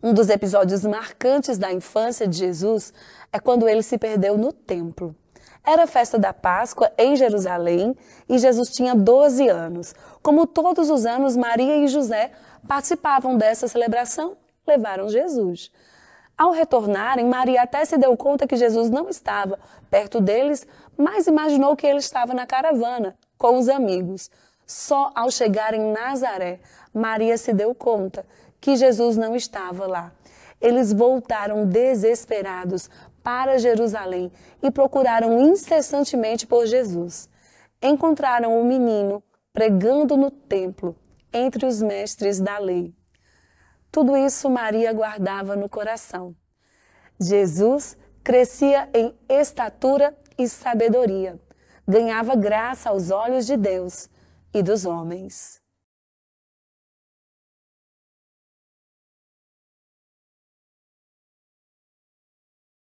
Um dos episódios marcantes da infância de Jesus é quando ele se perdeu no templo. Era a festa da Páscoa em Jerusalém e Jesus tinha 12 anos. Como todos os anos, Maria e José participavam dessa celebração, levaram Jesus. Ao retornarem, Maria até se deu conta que Jesus não estava perto deles, mas imaginou que ele estava na caravana, com os amigos. Só ao chegar em Nazaré, Maria se deu conta que Jesus não estava lá. Eles voltaram desesperados para Jerusalém e procuraram incessantemente por Jesus. Encontraram o menino pregando no templo, entre os mestres da lei. Tudo isso Maria guardava no coração. Jesus crescia em estatura e sabedoria, ganhava graça aos olhos de Deus e dos homens.